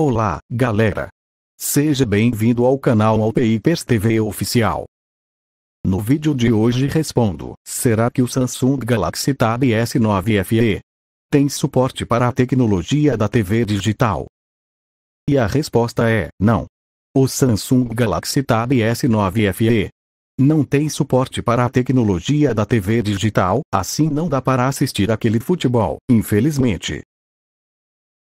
Olá, galera! Seja bem-vindo ao canal Alpeipers TV Oficial. No vídeo de hoje respondo, será que o Samsung Galaxy Tab S9 FE tem suporte para a tecnologia da TV digital? E a resposta é, não. O Samsung Galaxy Tab S9 FE não tem suporte para a tecnologia da TV digital, assim não dá para assistir aquele futebol, infelizmente.